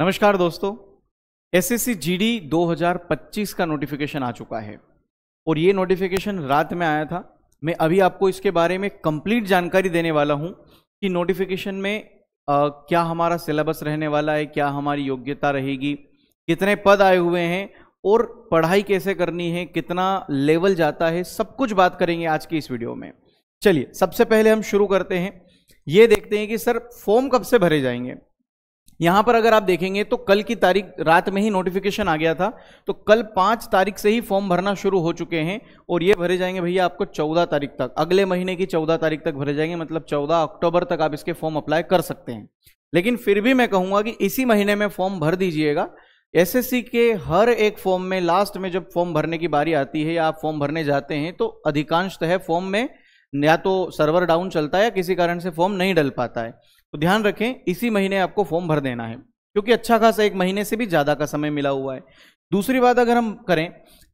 नमस्कार दोस्तों S S C का नोटिफिकेशन आ चुका है और ये नोटिफिकेशन रात में आया था मैं अभी आपको इसके बारे में कंप्लीट जानकारी देने वाला हूं कि नोटिफिकेशन में आ, क्या हमारा सिलेबस रहने वाला है क्या हमारी योग्यता रहेगी कितने पद आए हुए हैं और पढ़ाई कैसे करनी है कितना लेवल जाता है सब कुछ बात करेंगे आज की इस वीडियो में चलिए सबसे पहले हम शुरू करते हैं ये देखते हैं कि सर फॉर्म कब से भरे जाएंगे यहां पर अगर आप देखेंगे तो कल की तारीख रात में ही नोटिफिकेशन आ गया था तो कल पांच तारीख से ही फॉर्म भरना शुरू हो चुके हैं और ये भरे जाएंगे भैया आपको चौदह तारीख तक अगले महीने की चौदह तारीख तक भरे जाएंगे मतलब चौदह अक्टूबर तक आप इसके फॉर्म अप्लाई कर सकते हैं लेकिन फिर भी मैं कहूंगा कि इसी महीने में फॉर्म भर दीजिएगा एस के हर एक फॉर्म में लास्ट में जब फॉर्म भरने की बारी आती है या आप फॉर्म भरने जाते हैं तो अधिकांशतः फॉर्म में या तो सर्वर डाउन चलता है या किसी कारण से फॉर्म नहीं डल पाता है तो ध्यान रखें इसी महीने आपको फॉर्म भर देना है क्योंकि अच्छा खासा एक महीने से भी ज़्यादा का समय मिला हुआ है दूसरी बात अगर हम करें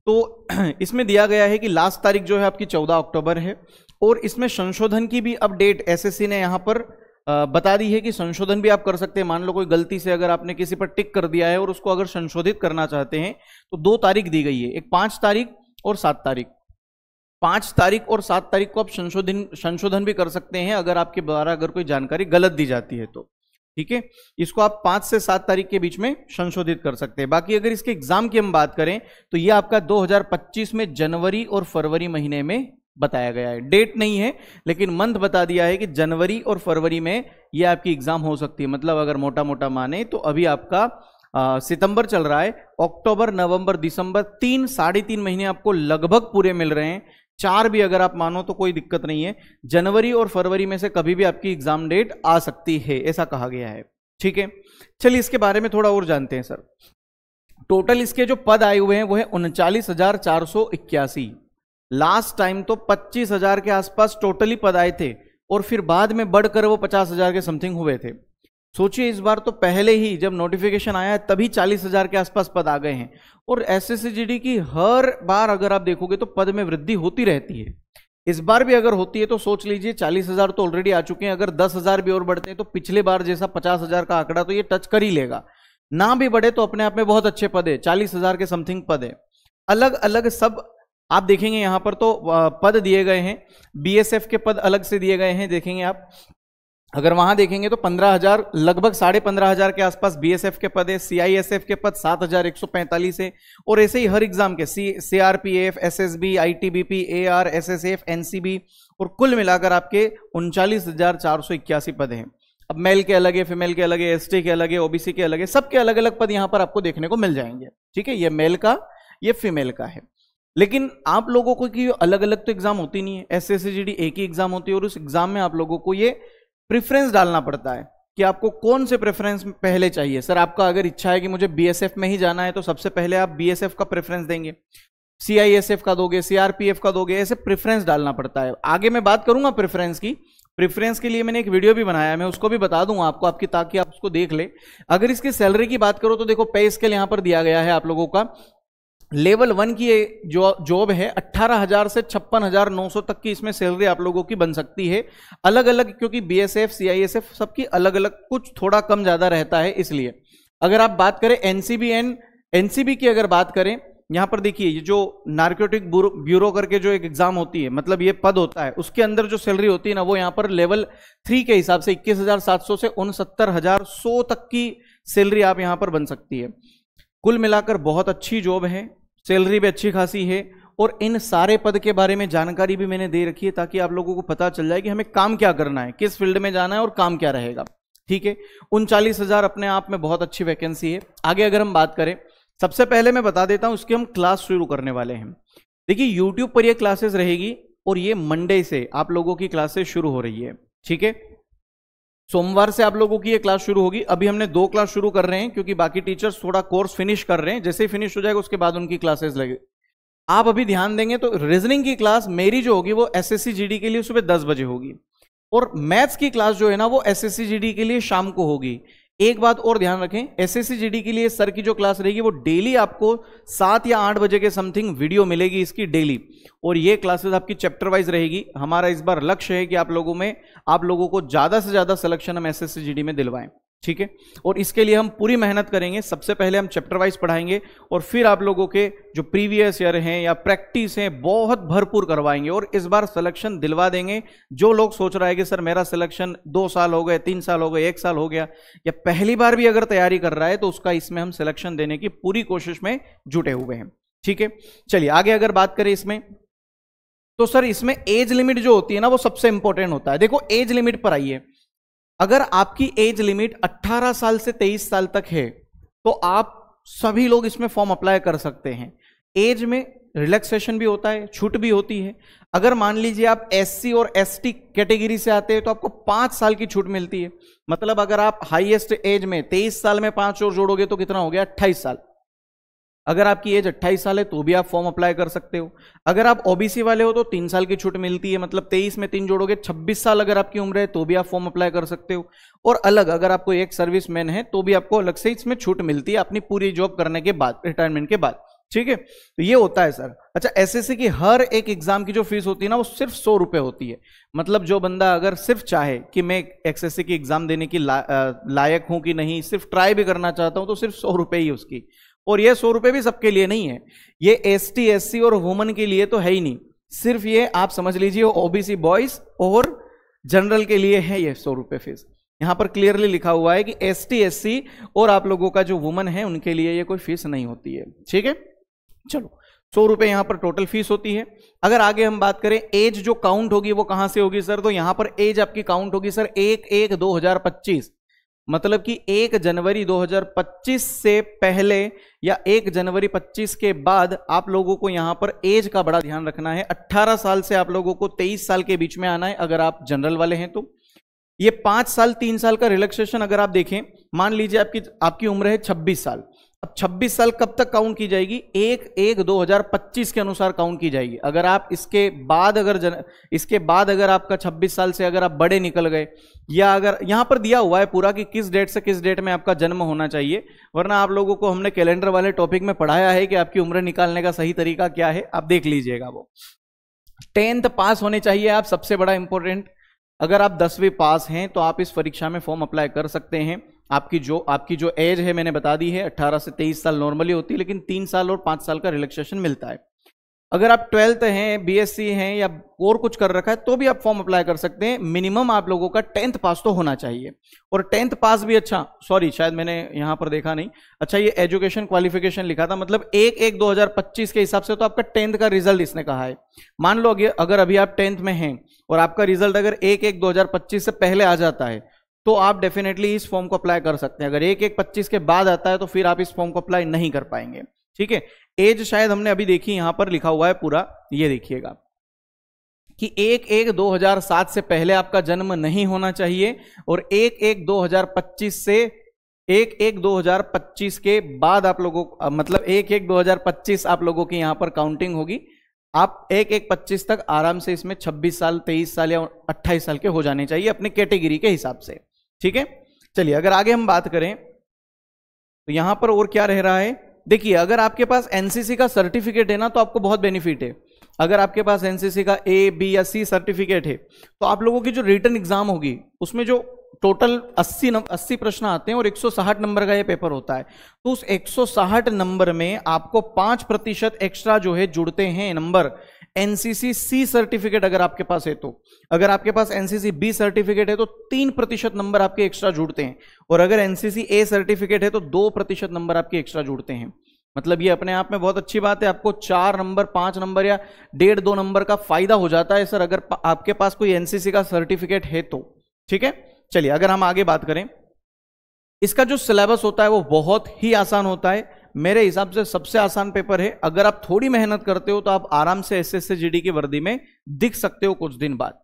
तो इसमें दिया गया है कि लास्ट तारीख जो है आपकी चौदह अक्टूबर है और इसमें संशोधन की भी अपडेट एसएससी ने यहाँ पर बता दी है कि संशोधन भी आप कर सकते हैं मान लो कोई गलती से अगर आपने किसी पर टिक कर दिया है और उसको अगर संशोधित करना चाहते हैं तो दो तारीख दी गई है एक पाँच तारीख और सात तारीख पांच तारीख और सात तारीख को आप संशोधन संशोधन भी कर सकते हैं अगर आपके द्वारा अगर कोई जानकारी गलत दी जाती है तो ठीक है इसको आप पांच से सात तारीख के बीच में संशोधित कर सकते हैं बाकी अगर इसके एग्जाम की हम बात करें तो ये आपका 2025 में जनवरी और फरवरी महीने में बताया गया है डेट नहीं है लेकिन मंथ बता दिया है कि जनवरी और फरवरी में ये आपकी एग्जाम हो सकती है मतलब अगर मोटा मोटा माने तो अभी आपका आ, सितंबर चल रहा है अक्टूबर नवंबर दिसंबर तीन साढ़े तीन महीने आपको लगभग पूरे मिल रहे हैं चार भी अगर आप मानो तो कोई दिक्कत नहीं है जनवरी और फरवरी में से कभी भी आपकी एग्जाम डेट आ सकती है ऐसा कहा गया है ठीक है चलिए इसके बारे में थोड़ा और जानते हैं सर टोटल इसके जो पद आए हुए हैं वो है उनचालीस हजार चार सौ इक्यासी लास्ट टाइम तो पच्चीस हजार के आसपास टोटली पद आए थे और फिर बाद में बढ़कर वो पचास हजार के समथिंग हुए थे सोचिए इस बार तो पहले ही जब नोटिफिकेशन आया है तभी चालीस हजार के आसपास पद आ गए हैं और एस एस की हर बार अगर आप देखोगे तो पद में वृद्धि होती रहती है इस बार भी अगर होती है तो सोच लीजिए चालीस हजार तो ऑलरेडी आ चुके हैं अगर दस हजार भी और बढ़ते हैं तो पिछले बार जैसा पचास हजार का आंकड़ा तो ये टच कर ही लेगा ना भी बढ़े तो अपने आप में बहुत अच्छे पद है चालीस हजार के समथिंग पद है अलग अलग सब आप देखेंगे यहां पर तो पद दिए गए हैं बीएसएफ के पद अलग से दिए गए हैं देखेंगे आप अगर वहां देखेंगे तो पंद्रह हजार लगभग साढ़े पंद्रह हजार के आसपास बीएसएफ के पद है सीआईएसएफ के पद सात हजार एक सौ पैंतालीस है और ऐसे ही हर एग्जाम के C CRPF S F N C NCB और कुल मिलाकर आपके उनचालीस हजार चार सौ इक्यासी पद हैं अब मेल के अलग है फीमेल के अलग है एसटी के अलग है ओबीसी के अलग है सबके अलग अलग पद यहाँ पर आपको देखने को मिल जाएंगे ठीक है ये मेल का ये फीमेल का है लेकिन आप लोगों को कि अलग अलग तो एग्जाम होती नहीं है एस एस एक ही एग्जाम होती है और उस एग्जाम में आप लोगों को ये प्रेफरेंस डालना पड़ता है कि आपको कौन से प्रेफरेंस पहले चाहिए सर आपका अगर इच्छा है कि मुझे बीएसएफ में ही जाना है तो सबसे पहले आप बीएसएफ का प्रेफरेंस देंगे सीआईएसएफ का दोगे सीआरपीएफ का दोगे ऐसे प्रेफरेंस डालना पड़ता है आगे मैं बात करूंगा प्रेफरेंस की प्रेफरेंस के लिए मैंने एक वीडियो भी बनाया मैं उसको भी बता दूंगा आपको आपकी ताकि आप उसको देख ले अगर इसकी सैलरी की बात करो तो देखो पे स्केल यहां पर दिया गया है आप लोगों का लेवल वन की ये जो जॉब है अट्ठारह हज़ार से छप्पन हज़ार नौ सौ तक की इसमें सैलरी आप लोगों की बन सकती है अलग अलग क्योंकि B S F C I S F सबकी अलग अलग कुछ थोड़ा कम ज़्यादा रहता है इसलिए अगर आप बात करें N C B and N C B की अगर बात करें यहाँ पर देखिए ये जो नार्कोटिक ब्यूरो करके जो एक एग्जाम होती है मतलब ये पद होता है उसके अंदर जो सैलरी होती है ना वो यहाँ पर लेवल थ्री के हिसाब से इक्कीस हज़ार सात सौ से उनसत्तर हज़ार सौ तक की सैलरी आप यहाँ पर बन सकती है कुल मिलाकर बहुत अच्छी जॉब है सैलरी भी अच्छी खासी है और इन सारे पद के बारे में जानकारी भी मैंने दे रखी है ताकि आप लोगों को पता चल जाए कि हमें काम क्या करना है किस फील्ड में जाना है और काम क्या रहेगा ठीक है उनचालीस हजार अपने आप में बहुत अच्छी वैकेंसी है आगे अगर हम बात करें सबसे पहले मैं बता देता हूं उसकी हम क्लास शुरू करने वाले हैं देखिए यूट्यूब पर यह क्लासेस रहेगी और ये मंडे से आप लोगों की क्लासेस शुरू हो रही है ठीक है सोमवार से आप लोगों की ये क्लास शुरू होगी अभी हमने दो क्लास शुरू कर रहे हैं क्योंकि बाकी टीचर्स थोड़ा कोर्स फिनिश कर रहे हैं जैसे ही फिनिश हो जाएगा उसके बाद उनकी क्लासेस लगे आप अभी ध्यान देंगे तो रीजनिंग की क्लास मेरी जो होगी वो एस एस के लिए सुबह दस बजे होगी और मैथ्स की क्लास जो है ना वो एस एस के लिए शाम को होगी एक बात और ध्यान रखें एस एस के लिए सर की जो क्लास रहेगी वो डेली आपको सात या आठ बजे के समथिंग वीडियो मिलेगी इसकी डेली और ये क्लासेस आपकी चैप्टर वाइज रहेगी हमारा इस बार लक्ष्य है कि आप लोगों में आप लोगों को ज़्यादा से ज़्यादा सिलेक्शन हम एस एस में दिलवाएं ठीक है और इसके लिए हम पूरी मेहनत करेंगे सबसे पहले हम चैप्टर वाइज पढ़ाएंगे और फिर आप लोगों के जो प्रीवियस ईयर हैं या प्रैक्टिस हैं बहुत भरपूर करवाएंगे और इस बार सिलेक्शन दिलवा देंगे जो लोग सोच रहा है कि सर मेरा सिलेक्शन दो साल हो गए तीन साल हो गए एक साल हो गया या पहली बार भी अगर तैयारी कर रहा है तो उसका इसमें हम सिलेक्शन देने की पूरी कोशिश में जुटे हुए हैं ठीक है चलिए आगे अगर बात करें इसमें तो सर इसमें एज लिमिट जो होती है ना वो सबसे इंपॉर्टेंट होता है देखो एज लिमिट पर आइए अगर आपकी एज लिमिट 18 साल से 23 साल तक है तो आप सभी लोग इसमें फॉर्म अप्लाई कर सकते हैं एज में रिलैक्सेशन भी होता है छूट भी होती है अगर मान लीजिए आप एससी और एसटी कैटेगरी से आते हैं तो आपको पांच साल की छूट मिलती है मतलब अगर आप हाईएस्ट एज में तेईस साल में पांच और जोड़ोगे तो कितना हो गया अट्ठाईस साल अगर आपकी एज 28 साल है तो भी आप फॉर्म अप्लाई कर सकते हो अगर आप ओबीसी वाले हो तो तीन साल की छूट मिलती है मतलब 23 में तीन जोड़ोगे 26 साल अगर आपकी उम्र है तो भी आप फॉर्म अप्लाई कर सकते हो और अलग अगर आपको एक सर्विस मैन है तो भी आपको अलग से इसमें छूट मिलती है अपनी पूरी जॉब करने के बाद रिटायरमेंट के बाद ठीक है तो ये होता है सर अच्छा एस की हर एक एग्जाम की जो फीस होती है ना वो सिर्फ सौ रुपये होती है मतलब जो बंदा अगर सिर्फ चाहे कि मैं एस की एग्जाम देने की ला, लायक हूं कि नहीं सिर्फ ट्राई भी करना चाहता हूं तो सिर्फ सौ रुपये ही उसकी और ये सौ रुपये भी सबके लिए नहीं है ये एस टी एस सी और वुमन के लिए तो है ही नहीं सिर्फ ये आप समझ लीजिए ओबीसी बॉयज और जनरल के लिए है ये सौ रुपये फीस यहाँ पर क्लियरली लिखा हुआ है कि एस टी एस सी और आप लोगों का जो वुमन है उनके लिए ये कोई फीस नहीं होती है ठीक है चलो सौ रुपये यहाँ पर टोटल फीस होती है अगर आगे हम बात करें एज जो काउंट होगी वो कहाँ से होगी सर तो यहाँ पर एज आपकी काउंट होगी सर एक एक दो हजार पच्चीस मतलब कि 1 जनवरी 2025 से पहले या 1 जनवरी 25 के बाद आप लोगों को यहां पर एज का बड़ा ध्यान रखना है 18 साल से आप लोगों को 23 साल के बीच में आना है अगर आप जनरल वाले हैं तो ये पांच साल तीन साल का रिलैक्सेशन अगर आप देखें मान लीजिए आपकी आपकी उम्र है 26 साल अब 26 साल कब तक काउंट की जाएगी एक एक 2025 के अनुसार काउंट की जाएगी अगर आप इसके बाद अगर जन इसके बाद अगर आपका 26 साल से अगर आप बड़े निकल गए या अगर यहां पर दिया हुआ है पूरा कि किस डेट से किस डेट में आपका जन्म होना चाहिए वरना आप लोगों को हमने कैलेंडर वाले टॉपिक में पढ़ाया है कि आपकी उम्र निकालने का सही तरीका क्या है आप देख लीजिएगा वो टेंथ पास होने चाहिए आप सबसे बड़ा इंपॉर्टेंट अगर आप दसवीं पास हैं तो आप इस परीक्षा में फॉर्म अप्लाई कर सकते हैं आपकी जो आपकी जो एज है मैंने बता दी है 18 से 23 साल नॉर्मली होती है लेकिन तीन साल और पाँच साल का रिलैक्सेशन मिलता है अगर आप ट्वेल्थ हैं बीएससी हैं या और कुछ कर रखा है तो भी आप फॉर्म अप्लाई कर सकते हैं मिनिमम आप लोगों का टेंथ पास तो होना चाहिए और टेंथ पास भी अच्छा सॉरी शायद मैंने यहां पर देखा नहीं अच्छा ये एजुकेशन क्वालिफिकेशन लिखा था मतलब एक एक दो के हिसाब से तो आपका टेंथ का रिजल्ट इसने कहा है मान लो अगर अभी आप टेंथ में हैं और आपका रिजल्ट अगर एक एक दो से पहले आ जाता है तो आप डेफिनेटली इस फॉर्म को अप्लाई कर सकते हैं अगर एक एक पच्चीस के बाद आता है तो फिर आप इस फॉर्म को अप्लाई नहीं कर पाएंगे ठीक है एज शायद हमने अभी देखी यहां पर लिखा हुआ है पूरा ये देखिएगा कि एक एक 2007 से पहले आपका जन्म नहीं होना चाहिए और एक एक 2025 से एक एक 2025 के बाद आप लोगों मतलब एक एक 2025 आप लोगों की यहां पर काउंटिंग होगी आप एक एक 25 तक आराम से इसमें 26 साल 23 साल या 28 साल के हो जाने चाहिए अपने कैटेगरी के हिसाब से ठीक है चलिए अगर आगे हम बात करें तो यहां पर और क्या रह रहा है देखिए अगर आपके पास एनसीसी का सर्टिफिकेट है ना तो आपको बहुत बेनिफिट है अगर आपके पास एनसीसी का ए बी या सी सर्टिफिकेट है तो आप लोगों की जो रिटर्न एग्जाम होगी उसमें जो टोटल 80 नंबर अस्सी प्रश्न आते हैं और 160 नंबर का ये पेपर होता है तो उस 160 नंबर में आपको पांच प्रतिशत एक्स्ट्रा जो है जुड़ते हैं नंबर एनसीसी सी सर्टिफिकेट अगर आपके पास है तो अगर आपके पास एनसीसी बी सर्टिफिकेट है तो तीन प्रतिशत नंबर आपके एक्स्ट्रा जुड़ते हैं और अगर एनसीसी ए सर्टिफिकेट है तो दो प्रतिशत नंबर आपके एक्स्ट्रा जुड़ते हैं मतलब ये अपने आप में बहुत अच्छी बात है आपको चार नंबर पांच नंबर या डेढ़ दो नंबर का फायदा हो जाता है सर अगर आपके पास कोई एनसीसी का सर्टिफिकेट है तो ठीक है चलिए अगर हम आगे बात करें इसका जो सिलेबस होता है वो बहुत ही आसान होता है मेरे हिसाब से सबसे आसान पेपर है अगर आप थोड़ी मेहनत करते हो तो आप आराम से एस एस की वर्दी में दिख सकते हो कुछ दिन बाद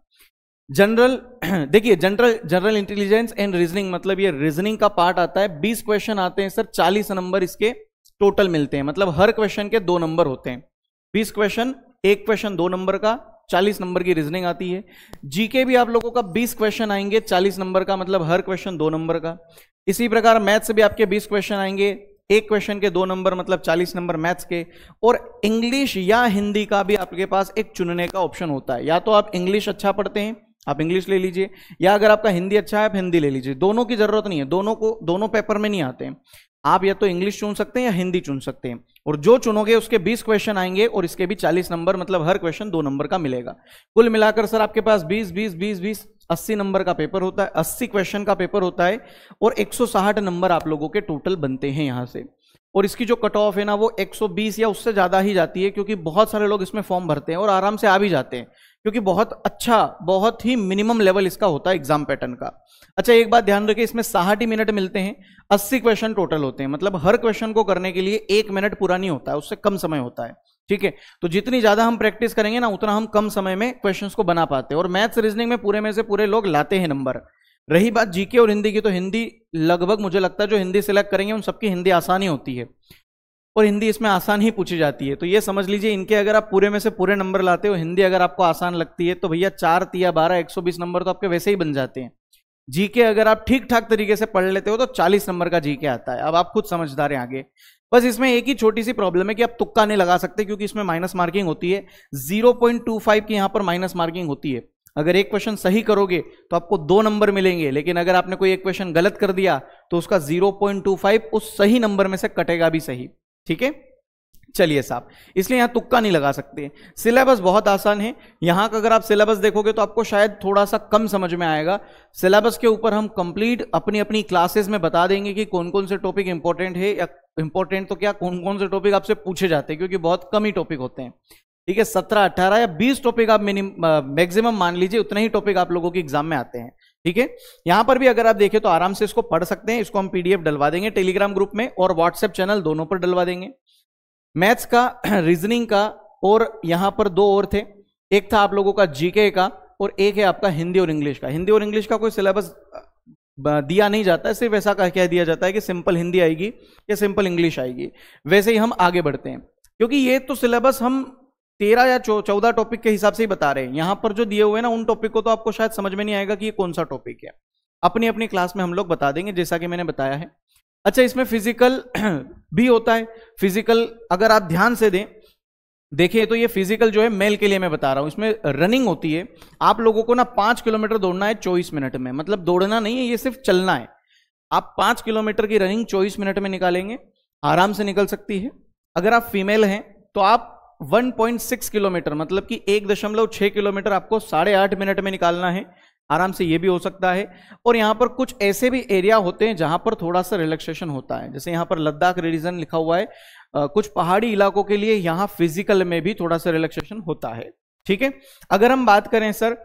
जनरल देखिए general general intelligence and reasoning मतलब ये रीजनिंग का पार्ट आता है 20 क्वेश्चन आते हैं सर 40 नंबर इसके टोटल मिलते हैं मतलब हर क्वेश्चन के दो नंबर होते हैं 20 क्वेश्चन एक क्वेश्चन दो नंबर का 40 नंबर की रीजनिंग आती है जीके भी आप लोगों का 20 क्वेश्चन आएंगे 40 नंबर का मतलब हर क्वेश्चन दो नंबर का इसी प्रकार मैथ भी आपके 20 क्वेश्चन आएंगे एक क्वेश्चन के दो नंबर मतलब 40 नंबर मैथ्स के और इंग्लिश या हिंदी का भी आपके पास एक चुनने का ऑप्शन होता है या तो आप इंग्लिश अच्छा पढ़ते हैं आप इंग्लिश ले लीजिए या अगर आपका हिंदी अच्छा है आप हिंदी ले लीजिए दोनों की ज़रूरत नहीं है दोनों को दोनों पेपर में नहीं आते हैं आप या तो इंग्लिश चुन सकते हैं या हिंदी चुन सकते हैं और जो चुनोगे उसके 20 क्वेश्चन आएंगे और इसके भी 40 नंबर मतलब हर क्वेश्चन दो नंबर का मिलेगा कुल मिलाकर सर आपके पास 20 20 20 20 अस्सी नंबर का पेपर होता है अस्सी क्वेश्चन का पेपर होता है और 160 नंबर आप लोगों के टोटल बनते हैं यहाँ से और इसकी जो कट ऑफ है ना वो 120 या उससे ज़्यादा ही जाती है क्योंकि बहुत सारे लोग इसमें फॉर्म भरते हैं और आराम से आ भी जाते हैं क्योंकि बहुत अच्छा बहुत ही मिनिमम लेवल इसका होता है एग्जाम पैटर्न का अच्छा एक बात ध्यान रखिए इसमें साठ ही मिनट मिलते हैं अस्सी क्वेश्चन टोटल होते हैं मतलब हर क्वेश्चन को करने के लिए एक मिनट पूरा नहीं होता है उससे कम समय होता है ठीक है तो जितनी ज्यादा हम प्रैक्टिस करेंगे ना उतना हम कम समय में क्वेश्चंस को बना पाते हैं और मैथ्स रीजनिंग में पूरे में से पूरे लोग लाते हैं नंबर रही बात जीके और हिंदी की तो हिंदी लगभग मुझे लगता है जो हिंदी सिलेक्ट करेंगे उन सबकी हिंदी आसानी होती है और हिंदी इसमें आसान ही पूछी जाती है तो ये समझ लीजिए इनके अगर आप पूरे में से पूरे नंबर लाते हो हिंदी अगर आपको आसान लगती है तो भैया चार तिया बारह एक सौ बीस नंबर तो आपके वैसे ही बन जाते हैं जी के अगर आप ठीक ठाक तरीके से पढ़ लेते हो तो चालीस नंबर का जी के आता है अब आप खुद समझदार हैं आगे बस इसमें एक ही छोटी सी प्रॉब्लम है कि आप तुक्का नहीं लगा सकते क्योंकि इसमें माइनस मार्किंग होती है 0.25 की यहाँ पर माइनस मार्किंग होती है अगर एक क्वेश्चन सही करोगे तो आपको दो नंबर मिलेंगे लेकिन अगर आपने कोई एक क्वेश्चन गलत कर दिया तो उसका 0.25 उस सही नंबर में से कटेगा भी सही ठीक है चलिए साहब इसलिए यहां तुक्का नहीं लगा सकते सिलेबस बहुत आसान है यहां का अगर आप सिलेबस देखोगे तो आपको शायद थोड़ा सा कम समझ में आएगा सिलेबस के ऊपर हम कंप्लीट अपनी अपनी क्लासेस में बता देंगे कि कौन कौन से टॉपिक इंपॉर्टेंट है या इंपॉर्टेंट तो क्या कौन कौन से टॉपिक आपसे पूछे जाते हैं क्योंकि बहुत कम ही टॉपिक होते हैं ठीक है सत्रह अट्ठारह या बीस टॉपिक आप मैक्सिमम मान लीजिए उतने ही टॉपिक आप लोगों के एग्जाम में आते हैं ठीक है यहां पर भी अगर आप देखें तो आराम से इसको पढ़ सकते हैं इसको हम पीडीएफ डलवा देंगे टेलीग्राम ग्रुप में और व्हाट्सएप चैनल दोनों पर डलवा देंगे मैथ्स का रीजनिंग का और यहां पर दो और थे एक था आप लोगों का जीके का और एक है आपका हिंदी और इंग्लिश का हिंदी और इंग्लिश का कोई सिलेबस दिया नहीं जाता है सिर्फ ऐसा कह दिया जाता है कि सिंपल हिंदी आएगी या सिंपल इंग्लिश आएगी वैसे ही हम आगे बढ़ते हैं क्योंकि ये तो सिलेबस हम तेरह या चौदह टॉपिक के हिसाब से ही बता रहे हैं यहां पर जो दिए हुए हैं ना उन टॉपिक को तो आपको शायद समझ में नहीं आएगा कि ये कौन सा टॉपिक है अपनी अपनी क्लास में हम लोग बता देंगे जैसा कि मैंने बताया है अच्छा इसमें फिजिकल भी होता है फिजिकल अगर आप ध्यान से दें देखिए तो ये फिजिकल जो है मेल के लिए मैं बता रहा हूँ इसमें रनिंग होती है आप लोगों को ना पाँच किलोमीटर दौड़ना है चौबीस मिनट में मतलब दौड़ना नहीं है ये सिर्फ चलना है आप पाँच किलोमीटर की रनिंग चौबीस मिनट में निकालेंगे आराम से निकल सकती है अगर आप फीमेल हैं तो आप 1.6 किलोमीटर मतलब कि एक दशमलव छः किलोमीटर आपको साढ़े आठ मिनट में निकालना है आराम से ये भी हो सकता है और यहाँ पर कुछ ऐसे भी एरिया होते हैं जहाँ पर थोड़ा सा रिलैक्सेशन होता है जैसे यहाँ पर लद्दाख रीजन लिखा हुआ है आ, कुछ पहाड़ी इलाकों के लिए यहाँ फिजिकल में भी थोड़ा सा रिलैक्सेशन होता है ठीक है अगर हम बात करें सर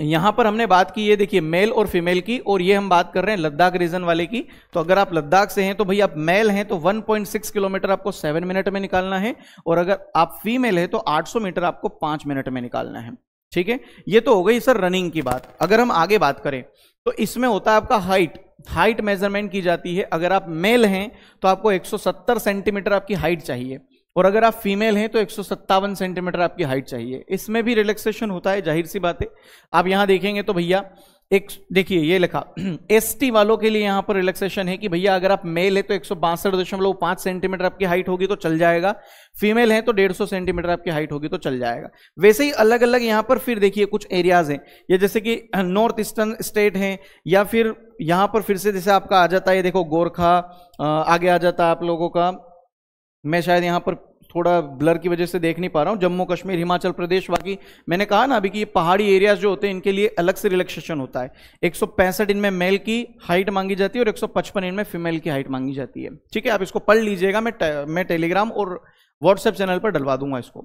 यहां पर हमने बात की ये देखिए मेल और फीमेल की और ये हम बात कर रहे हैं लद्दाख रीजन वाले की तो अगर आप लद्दाख से हैं तो भाई आप मेल हैं तो 1.6 किलोमीटर आपको 7 मिनट में निकालना है और अगर आप फीमेल है तो 800 मीटर आपको 5 मिनट में निकालना है ठीक है ये तो हो गई सर रनिंग की बात अगर हम आगे बात करें तो इसमें होता है आपका हाइट हाइट मेजरमेंट की जाती है अगर आप मेल हैं तो आपको एक सेंटीमीटर आपकी हाइट चाहिए और अगर आप फीमेल हैं तो एक सेंटीमीटर आपकी हाइट चाहिए इसमें भी रिलैक्सेशन होता है जाहिर सी बात है आप यहाँ देखेंगे तो भैया एक देखिए ये लिखा एसटी वालों के लिए यहाँ पर रिलैक्सेशन है कि भैया अगर आप मेल है तो एक सेंटीमीटर आपकी हाइट होगी तो चल जाएगा फीमेल है तो 150 सेंटीमीटर आपकी हाइट होगी तो चल जाएगा वैसे ही अलग अलग यहाँ पर फिर देखिए कुछ एरियाज हैं ये जैसे कि नॉर्थ ईस्टर्न स्टेट हैं या फिर यहाँ पर फिर से जैसे आपका आ जाता है देखो गोरखा आगे आ जाता है आप लोगों का मैं शायद यहाँ पर थोड़ा ब्लर की वजह से देख नहीं पा रहा हूँ जम्मू कश्मीर हिमाचल प्रदेश बाकी मैंने कहा ना अभी कि ये पहाड़ी एरियाज जो होते हैं इनके लिए अलग से रिलैक्सेशन होता है एक इनमें मेल की हाइट मांगी जाती है और एक इनमें फीमेल की हाइट मांगी जाती है ठीक है आप इसको पढ़ लीजिएगा मैं मैं टेलीग्राम और व्हाट्सएप चैनल पर डलवा दूंगा इसको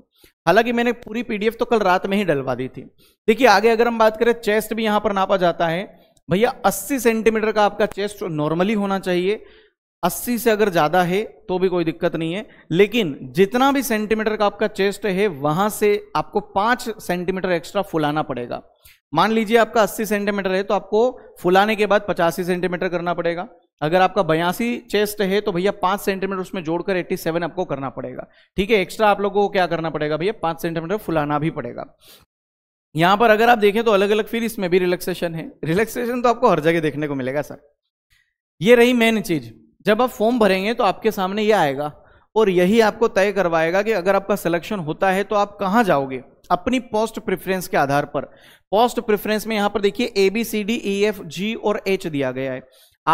हालांकि मैंने पूरी पीडीएफ तो कल रात में ही डलवा दी थी देखिए आगे अगर हम बात करें चेस्ट भी यहाँ पर नापा जाता है भैया 80 सेंटीमीटर का आपका चेस्ट नॉर्मली होना चाहिए अस्सी से अगर ज़्यादा है तो भी कोई दिक्कत नहीं है लेकिन जितना भी सेंटीमीटर का आपका चेस्ट है वहां से आपको पांच सेंटीमीटर एक्स्ट्रा फुलाना पड़ेगा मान लीजिए आपका अस्सी सेंटीमीटर है तो आपको फुलाने के बाद पचासी सेंटीमीटर करना पड़ेगा अगर आपका बयासी चेस्ट है तो भैया पांच सेंटीमीटर उसमें जोड़कर 87 आपको करना पड़ेगा ठीक है एक्स्ट्रा आप लोगों को क्या करना पड़ेगा भैया पांच सेंटीमीटर फुलाना भी पड़ेगा यहां पर अगर आप देखें तो अलग अलग फिर इसमें भी रिलैक्सेशन है रिलैक्सेशन तो आपको हर जगह देखने को मिलेगा सर ये रही मेन चीज़ जब आप फॉर्म भरेंगे तो आपके सामने ये आएगा और यही आपको तय करवाएगा कि अगर आपका सिलेक्शन होता है तो आप कहाँ जाओगे अपनी पोस्ट प्रेफरेंस के आधार पर पोस्ट प्रेफरेंस में यहां पर देखिए A B C D E F G और एच दिया गया है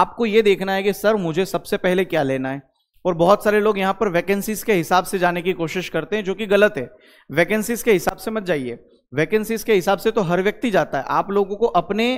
आपको ये देखना है कि सर मुझे सबसे पहले क्या लेना है और बहुत सारे लोग यहाँ पर वैकेंसीज के हिसाब से जाने की कोशिश करते हैं जो कि गलत है वैकेंसीज के हिसाब से मत जाइए वैकेंसीज के हिसाब से तो हर व्यक्ति जाता है आप लोगों को अपने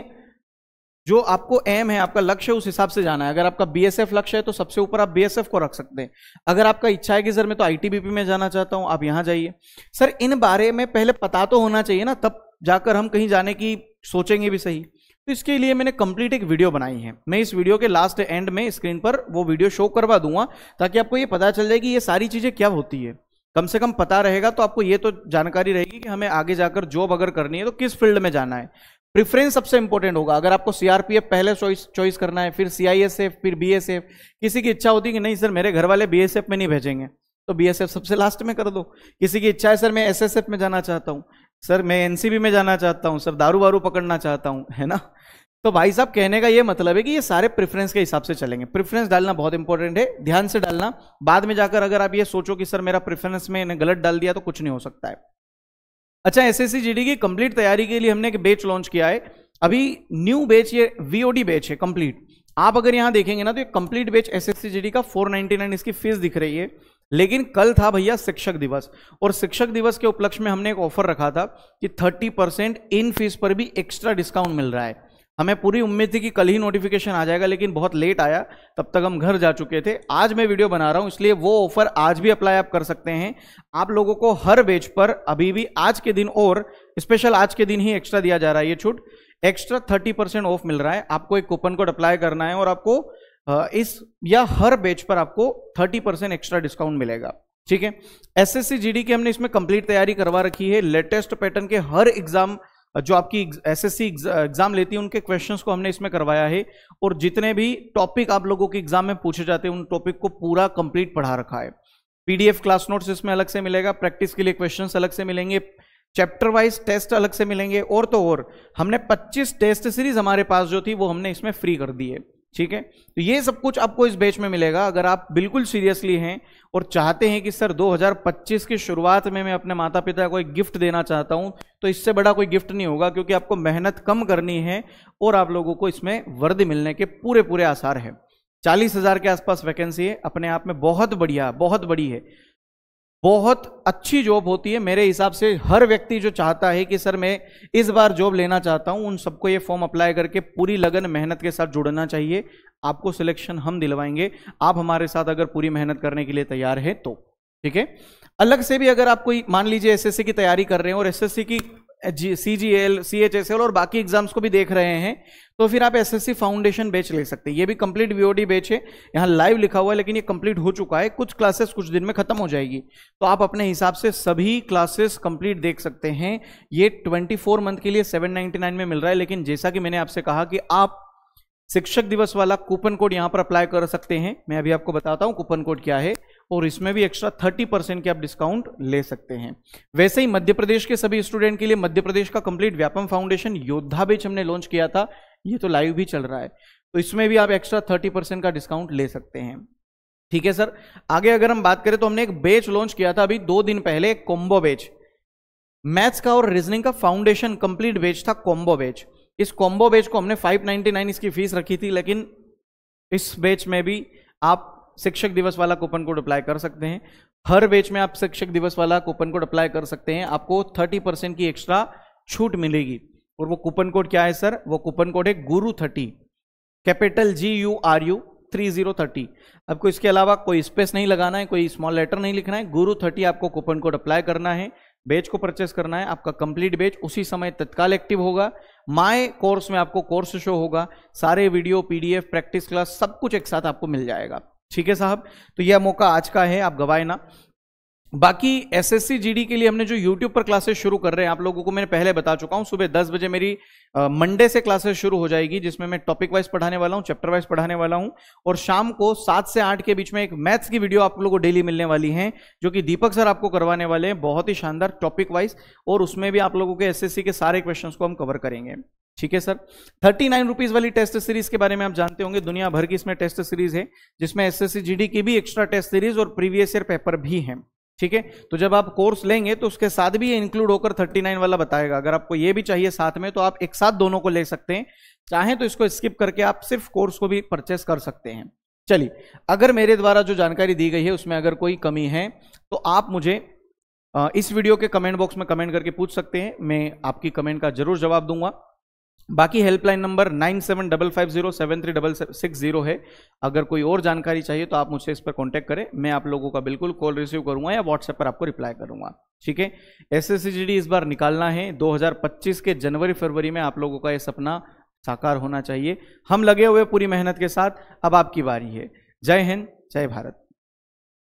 जो आपको एम है आपका लक्ष्य है उस हिसाब से जाना है अगर आपका बीएसएफ लक्ष्य है तो सबसे ऊपर आप बीएसएफ को रख सकते हैं अगर आपका इच्छा है कि सर मैं तो आईटीबीपी में जाना चाहता हूं आप यहां जाइए सर इन बारे में पहले पता तो होना चाहिए ना तब जाकर हम कहीं जाने की सोचेंगे भी सही तो इसके लिए मैंने कंप्लीट एक वीडियो बनाई है मैं इस वीडियो के लास्ट एंड में स्क्रीन पर वो वीडियो शो करवा दूंगा ताकि आपको ये पता चल जाए कि ये सारी चीज़ें क्या होती है कम से कम पता रहेगा तो आपको ये तो जानकारी रहेगी कि हमें आगे जाकर जॉब अगर करनी है तो किस फील्ड में जाना है प्रिफरेंस सबसे इंपॉर्टेंट होगा अगर आपको सीआरपीएफ पहले चॉइस चॉइस करना है फिर सीआईएसएफ फिर बीएसएफ किसी की इच्छा होती है कि नहीं सर मेरे घर वाले बीएसएफ में नहीं भेजेंगे तो बीएसएफ सबसे लास्ट में कर दो किसी की इच्छा है सर मैं एसएसएफ में जाना चाहता हूँ सर मैं एनसीबी में जाना चाहता हूँ सर दारू वारू पकड़ना चाहता हूँ है ना तो भाई साहब कहने का ये मतलब है कि ये सारे प्रेफरेंस के हिसाब से चलेंगे प्रेफरेंस डालना बहुत इंपॉर्टेंट है ध्यान से डालना बाद में जाकर अगर आप ये सोचो कि सर मेरा प्रेफरेंस में गलत डाल दिया तो कुछ नहीं हो सकता है अच्छा एस एस की कंप्लीट तैयारी के लिए हमने एक बैच लॉन्च किया है अभी न्यू बैच ये वीओडी बैच है कंप्लीट आप अगर यहाँ देखेंगे ना तो ये कंप्लीट बेच एस एस का 499 इसकी फीस दिख रही है लेकिन कल था भैया शिक्षक दिवस और शिक्षक दिवस के उपलक्ष्य में हमने एक ऑफर रखा था कि 30 परसेंट इन फीस पर भी एक्स्ट्रा डिस्काउंट मिल रहा है हमें पूरी उम्मीद थी कि कल ही नोटिफिकेशन आ जाएगा लेकिन बहुत लेट आया तब तक हम घर जा चुके थे आज मैं वीडियो बना रहा हूं इसलिए वो ऑफर आज भी अप्लाई आप कर सकते हैं आप लोगों को हर बेच पर अभी भी आज के दिन और स्पेशल आज के दिन ही एक्स्ट्रा दिया जा रहा है ये छूट एक्स्ट्रा थर्टी परसेंट ऑफ मिल रहा है आपको एक कूपन कोड अप्लाई करना है और आपको इस या हर बेच पर आपको थर्टी परसेंट एक्स्ट्रा डिस्काउंट मिलेगा ठीक है एस एस की हमने इसमें कंप्लीट तैयारी करवा रखी है लेटेस्ट पैटर्न के हर एग्जाम जो आपकी एसएससी एग्जाम लेती है उनके क्वेश्चंस को हमने इसमें करवाया है और जितने भी टॉपिक आप लोगों के एग्जाम में पूछे जाते हैं उन टॉपिक को पूरा कंप्लीट पढ़ा रखा है पीडीएफ क्लास नोट्स इसमें अलग से मिलेगा प्रैक्टिस के लिए क्वेश्चंस अलग से मिलेंगे चैप्टर वाइज टेस्ट अलग से मिलेंगे और तो और हमने पच्चीस टेस्ट सीरीज हमारे पास जो थी वो हमने इसमें फ्री कर दी है ठीक है तो ये सब कुछ आपको इस बैच में मिलेगा अगर आप बिल्कुल सीरियसली हैं और चाहते हैं कि सर 2025 की शुरुआत में मैं अपने माता पिता को एक गिफ्ट देना चाहता हूं तो इससे बड़ा कोई गिफ्ट नहीं होगा क्योंकि आपको मेहनत कम करनी है और आप लोगों को इसमें वर्द मिलने के पूरे पूरे आसार हैं चालीस हज़ार के आसपास वैकेंसी है अपने आप में बहुत बढ़िया बहुत बड़ी है बहुत अच्छी जॉब होती है मेरे हिसाब से हर व्यक्ति जो चाहता है कि सर मैं इस बार जॉब लेना चाहता हूं उन सबको ये फॉर्म अप्लाई करके पूरी लगन मेहनत के साथ जुड़ना चाहिए आपको सिलेक्शन हम दिलवाएंगे आप हमारे साथ अगर पूरी मेहनत करने के लिए तैयार है तो ठीक है अलग से भी अगर आप कोई मान लीजिए एसएससी की तैयारी कर रहे हैं और एसएससी की C G L C H S L और बाकी एग्जाम्स को भी देख रहे हैं तो फिर आप एसएससी फाउंडेशन बैच ले सकते हैं ये भी कंप्लीट वीओडी बैच है यहाँ लाइव लिखा हुआ है लेकिन ये कंप्लीट हो चुका है कुछ क्लासेस कुछ दिन में खत्म हो जाएगी तो आप अपने हिसाब से सभी क्लासेस कंप्लीट देख सकते हैं ये 24 मंथ के लिए 799 में मिल रहा है लेकिन जैसा कि मैंने आपसे कहा कि आप शिक्षक दिवस वाला कूपन कोड यहाँ पर अप्लाई कर सकते हैं मैं अभी आपको बताता हूँ कूपन कोड क्या है और इसमें भी एक्स्ट्रा 30 परसेंट की आप डिस्काउंट ले सकते हैं वैसे ही मध्य प्रदेश के सभी स्टूडेंट के लिए मध्य प्रदेश का कंप्लीट व्यापम फाउंडेशन योद्धा बेच हमने लॉन्च किया था ये तो लाइव भी चल रहा है तो इसमें भी आप एक्स्ट्रा थर्टी परसेंट का डिस्काउंट ले सकते हैं ठीक है सर आगे अगर हम बात करें तो हमने एक बेच लॉन्च किया था अभी दो दिन पहले एक कॉम्बो बेच मैथ्स का और रीजनिंग का फाउंडेशन कंप्लीट बेच था कॉम्बो बेच इस कॉम्बो बेच को हमने 599 इसकी फीस रखी थी लेकिन इस बेच में भी आप शिक्षक दिवस वाला कूपन कोड अप्लाई कर सकते हैं हर बेच में आप शिक्षक दिवस वाला कूपन कोड अप्लाई कर सकते हैं आपको थर्टी परसेंट की एक्स्ट्रा छूट मिलेगी और वो कूपन कोड क्या है सर वो कूपन कोड है Guru thirty capital G U R U three zero thirty आपको इसके अलावा कोई स्पेस नहीं लगाना है कोई स्मॉल लेटर नहीं लिखना है गुरु थर्टी आपको कूपन कोड अप्लाई करना है बेच को परचेस करना है आपका कंप्लीट बेच उसी समय तत्काल एक्टिव होगा माय कोर्स में आपको कोर्स शो होगा सारे वीडियो पीडीएफ प्रैक्टिस क्लास सब कुछ एक साथ आपको मिल जाएगा ठीक है साहब तो यह मौका आज का है आप गवाए ना बाकी एसएससी जीडी के लिए हमने जो यूट्यूब पर क्लासेस शुरू कर रहे हैं आप लोगों को मैंने पहले बता चुका हूं सुबह 10 बजे मेरी मंडे से क्लासेस शुरू हो जाएगी जिसमें मैं टॉपिक वाइज पढ़ाने वाला हूं चैप्टर वाइज पढ़ाने वाला हूं और शाम को सात से आठ के बीच में एक मैथ्स की वीडियो आप लोगों को डेली मिलने वाली है जो कि दीपक सर आपको करवाने वाले हैं बहुत ही शानदार टॉपिक वाइज और उसमें भी आप लोगों के एस के सारे क्वेश्चन को हम कवर करेंगे ठीक है सर थर्टी नाइन रुपीज वाली टेस्ट सीरीज के बारे में आप जानते होंगे दुनिया भर की इसमें टेस्ट सीरीज है जिसमें एस एस की भी एक्स्ट्रा टेस्ट सीरीज और प्रीवियस ईयर पेपर भी है ठीक है तो जब आप कोर्स लेंगे तो उसके साथ भी ये इंक्लूड होकर 39 वाला बताएगा अगर आपको ये भी चाहिए साथ में तो आप एक साथ दोनों को ले सकते हैं चाहे तो इसको स्किप करके आप सिर्फ कोर्स को भी परचेस कर सकते हैं चलिए अगर मेरे द्वारा जो जानकारी दी गई है उसमें अगर कोई कमी है तो आप मुझे इस वीडियो के कमेंट बॉक्स में कमेंट करके पूछ सकते हैं मैं आपकी कमेंट का जरूर जवाब दूंगा बाकी helpline number nine seven double five zero seven three double six zero है अगर कोई और जानकारी चाहिए तो आप मुझसे इस पर कांटेक्ट करें मैं आप लोगों का बिल्कुल कॉल रिसीव करूंगा या व्हाट्सएप पर आपको रिप्लाई करूंगा ठीक है एस एस इस बार निकालना है 2025 के जनवरी फरवरी में आप लोगों का ये सपना साकार होना चाहिए हम लगे हुए पूरी मेहनत के साथ अब आपकी बारी है जय हिंद जय भारत